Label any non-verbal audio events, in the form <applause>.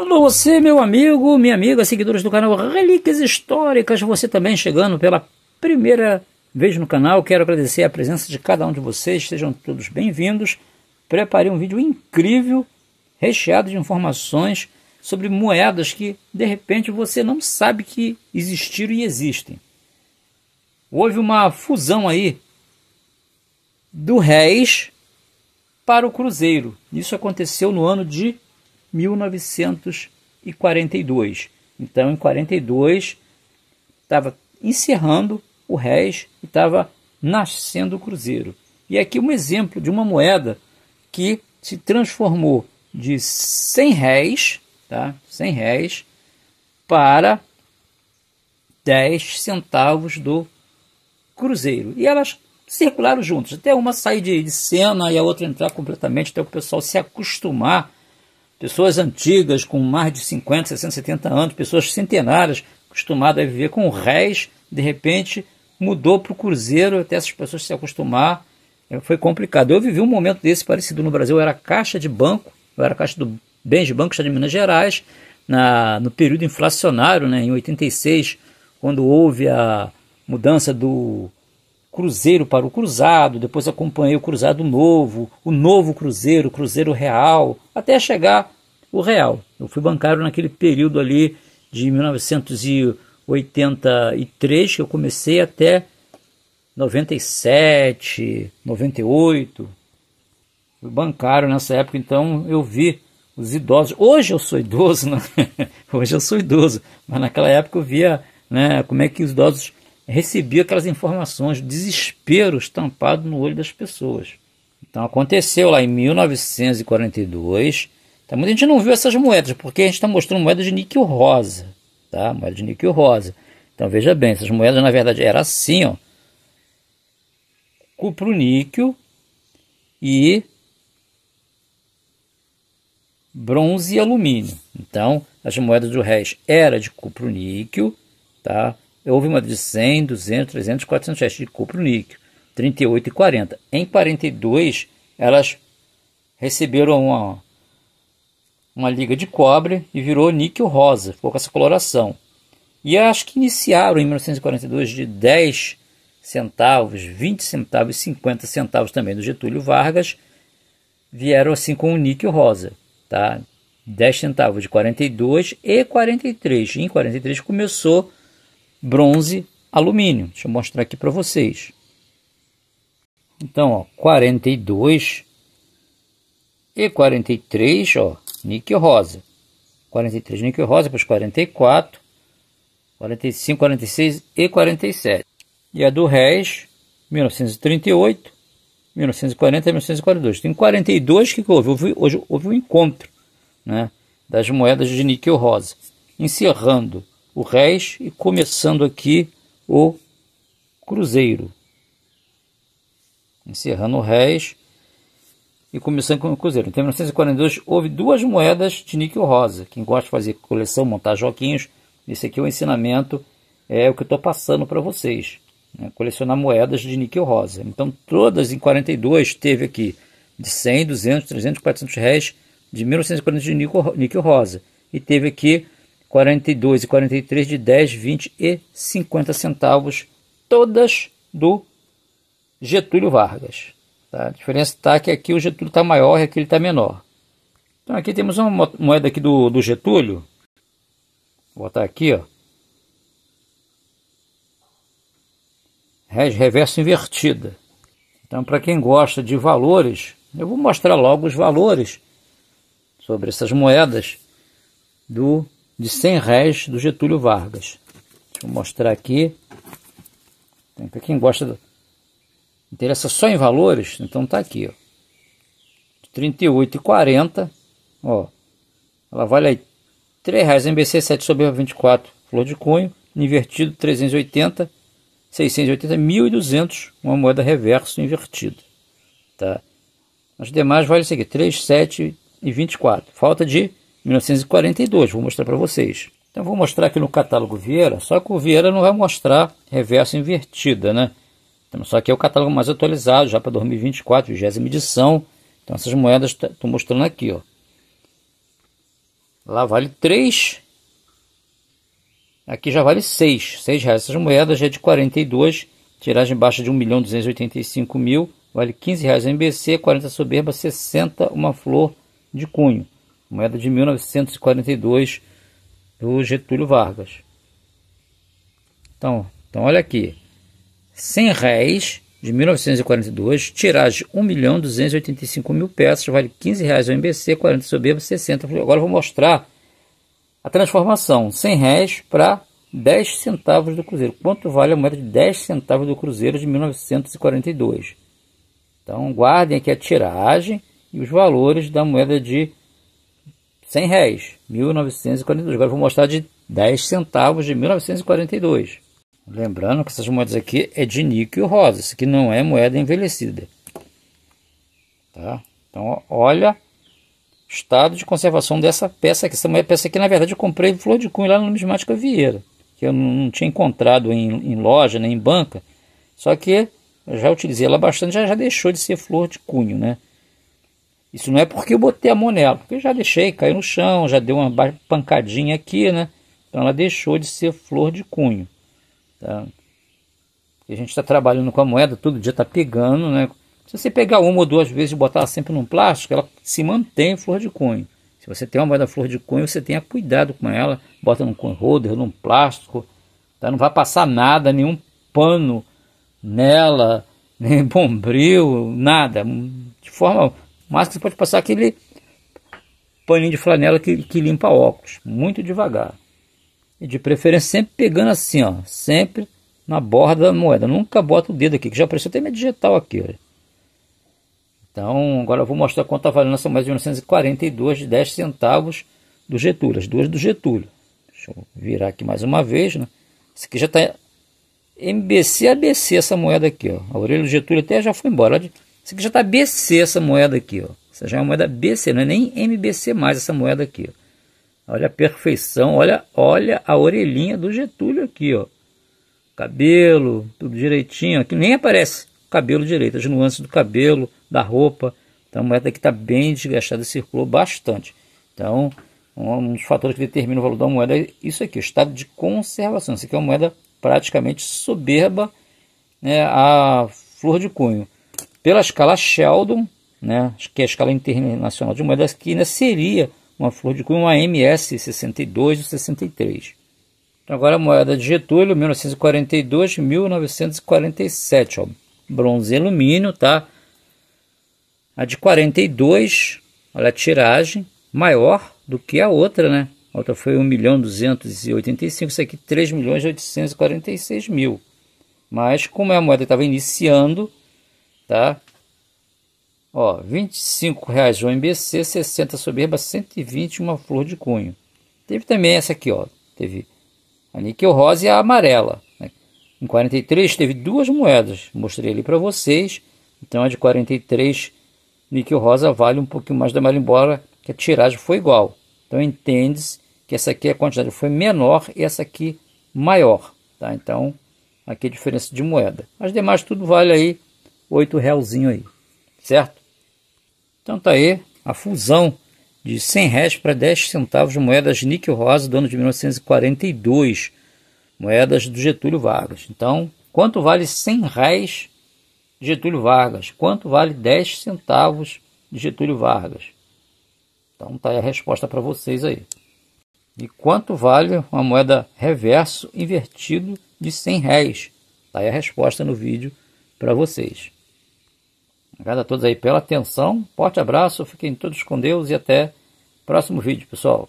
Alô, você, meu amigo, minha amiga, seguidores do canal Relíquias Históricas, você também chegando pela primeira vez no canal, quero agradecer a presença de cada um de vocês, sejam todos bem-vindos. Preparei um vídeo incrível, recheado de informações sobre moedas que, de repente, você não sabe que existiram e existem. Houve uma fusão aí do réis para o cruzeiro. Isso aconteceu no ano de 1942. Então, em 42 estava encerrando o réis e estava nascendo o cruzeiro. E aqui um exemplo de uma moeda que se transformou de 100 réis, tá? 100 réis para 10 centavos do cruzeiro. E elas circularam juntas, até uma sair de, de cena e a outra entrar completamente, até o pessoal se acostumar pessoas antigas com mais de 50, 60, 70 anos, pessoas centenárias acostumadas a viver com réis, de repente mudou para o Cruzeiro até essas pessoas se acostumar. É, foi complicado. Eu vivi um momento desse parecido no Brasil. Eu era caixa de banco, eu era caixa do Bens de Banco de Minas Gerais, na, no período inflacionário, né, em 86, quando houve a mudança do Cruzeiro para o Cruzado, depois acompanhei o Cruzado Novo, o Novo Cruzeiro, o Cruzeiro Real, até chegar o Real. Eu fui bancário naquele período ali de 1983 que eu comecei até 97, 98. Fui bancário nessa época, então eu vi os idosos. Hoje eu sou idoso, <laughs> né? hoje eu sou idoso, mas naquela época eu via né, como é que os idosos recebia aquelas informações, desespero estampado no olho das pessoas. Então aconteceu lá em 1942. Tá? Muita gente não viu essas moedas, porque a gente está mostrando moedas de níquel rosa. Tá? Moeda de níquel rosa. Então veja bem, essas moedas na verdade era assim, ó. Cupro níquel e bronze e alumínio. Então, as moedas do réis era de cupro níquel, tá? houve uma de 100, 200, 300, 400 testes de cupro-níquel, 38 e 40. Em 42, elas receberam uma, uma liga de cobre e virou níquel rosa, ficou com essa coloração. E acho que iniciaram em 1942 de 10 centavos, 20 centavos e 50 centavos também do Getúlio Vargas, vieram assim com o níquel rosa, tá? 10 centavos de 42 e 43. E em 43 começou bronze, alumínio. Deixa eu mostrar aqui para vocês. Então, ó, 42 e 43, ó, níquel rosa. 43 níquel rosa para os 44, 45, 46 e 47. E a do Reis, 1938, 1940 e 1942. Tem 42 que houve, houve, hoje houve um encontro, né, das moedas de níquel rosa. Encerrando o Reis e começando aqui o Cruzeiro. Encerrando o Reis e começando com o Cruzeiro. Então, em 1942 houve duas moedas de níquel rosa. Quem gosta de fazer coleção, montar joquinhos, esse aqui é o ensinamento, é o que eu estou passando para vocês. Né? Colecionar moedas de níquel rosa. Então, todas em 42 teve aqui de 100, 200, 300, 400 réis de 1940 de níquel, níquel rosa. E teve aqui 42 e 43 de 10, 20 e 50 centavos, todas do Getúlio Vargas. Tá? A diferença está que aqui o Getúlio está maior e aqui ele está menor. Então aqui temos uma moeda aqui do, do Getúlio. Vou botar aqui, ó. Reverso invertida. Então, para quem gosta de valores, eu vou mostrar logo os valores sobre essas moedas do de 100 réis do Getúlio Vargas. Deixa eu mostrar aqui. Para quem gosta, do... interessa só em valores, então tá aqui, ó. 38,40, ó. Ela vale aí R$ reais MBC 7 sobre 24, flor de cunho, invertido 380, 680, 1.200, uma moeda reverso invertida, tá? As demais vale isso aqui, 3, 7 e 24. Falta de 1942, vou mostrar para vocês. Então vou mostrar aqui no catálogo Vieira, só que o Vieira não vai mostrar reversa invertida, né? Então, só que é o catálogo mais atualizado, já para 2024, 20 edição. Então essas moedas estou tá, mostrando aqui, ó. Lá vale 3, aqui já vale 6, 6 reais. Essas moedas já é de 42, tiragem baixa de 1.285.000. milhão 285 mil, vale 15 reais em MBC, 40 soberba, 60 uma flor de cunho moeda de 1942 do Getúlio Vargas. Então, então olha aqui, 100 réis de 1942, tiragem 1 milhão peças, vale 15 reais o MBC, 40 soberbo, 60. Agora eu vou mostrar a transformação, 100 réis para 10 centavos do Cruzeiro. Quanto vale a moeda de 10 centavos do Cruzeiro de 1942? Então guardem aqui a tiragem e os valores da moeda de 100 réis, 1942. Agora vou mostrar de 10 centavos de 1942. Lembrando que essas moedas aqui é de níquel rosa, isso aqui não é moeda envelhecida. Tá? Então, olha o estado de conservação dessa peça aqui. Essa peça aqui, na verdade, eu comprei flor de cunho lá na Numismática Vieira, que eu não tinha encontrado em, em loja nem em banca, só que eu já utilizei ela bastante, já, já deixou de ser flor de cunho, né? Isso não é porque eu botei a mão nela, porque eu já deixei, caiu no chão, já deu uma pancadinha aqui, né? Então ela deixou de ser flor de cunho. Tá? a gente está trabalhando com a moeda, todo dia está pegando, né? Se você pegar uma ou duas vezes e botar ela sempre num plástico, ela se mantém flor de cunho. Se você tem uma moeda flor de cunho, você tenha cuidado com ela, bota num coin holder, num plástico, tá? não vai passar nada, nenhum pano nela, <laughs> nem bombril, nada. De forma mas você pode passar é aquele paninho de flanela que, que limpa óculos, muito devagar. E de preferência sempre pegando assim, ó, sempre na borda da moeda. Nunca bota o dedo aqui, que já apareceu até meio digital aqui, olha. Então, agora eu vou mostrar quanto está valendo essa moeda de 1942 de 10 centavos do Getúlio, as duas do Getúlio. Deixa eu virar aqui mais uma vez, né? Isso aqui já está MBC ABC essa moeda aqui, ó. A orelha do Getúlio até já foi embora. Olha isso aqui já está BC, essa moeda aqui, ó. Essa já é uma moeda BC, não é nem MBC mais essa moeda aqui, ó. Olha a perfeição, olha, olha a orelhinha do Getúlio aqui, ó. Cabelo, tudo direitinho, aqui nem aparece cabelo direito, as nuances do cabelo, da roupa. Então a moeda aqui está bem desgastada, circulou bastante. Então, um dos fatores que determina o valor da moeda é isso aqui, o estado de conservação. Isso aqui é uma moeda praticamente soberba né, a flor de cunho pela escala Sheldon, né, que é a escala internacional de moedas que ainda seria uma flor de cunho, uma MS 62 ou 63. Então, agora a moeda de Getúlio, 1942 1947, ó, bronze e alumínio, tá? A de 42, olha a tiragem, maior do que a outra, né? A outra foi 1 isso aqui 3.846.000. Mas como é a moeda estava iniciando, tá? Ó, 25 reais o MBC, 60 soberba, 120 uma flor de cunho. Teve também essa aqui, ó, teve a níquel rosa e a amarela. Né? Em 43 teve duas moedas, mostrei ali para vocês. Então a de 43 níquel rosa vale um pouquinho mais da marimbola, que a tiragem foi igual. Então entende-se que essa aqui a quantidade foi menor e essa aqui maior, tá? Então aqui é a diferença de moeda. As demais tudo vale aí oito realzinho aí, certo? Então tá aí a fusão de 100 reais para 10 centavos de moedas níquel rosa do ano de 1942, moedas do Getúlio Vargas. Então, quanto vale 100 reais de Getúlio Vargas? Quanto vale 10 centavos de Getúlio Vargas? Então tá aí a resposta para vocês aí. E quanto vale uma moeda reverso invertido de 100 reais? Tá aí a resposta no vídeo para vocês. Obrigado a todos aí pela atenção. Forte abraço, fiquem todos com Deus e até o próximo vídeo, pessoal.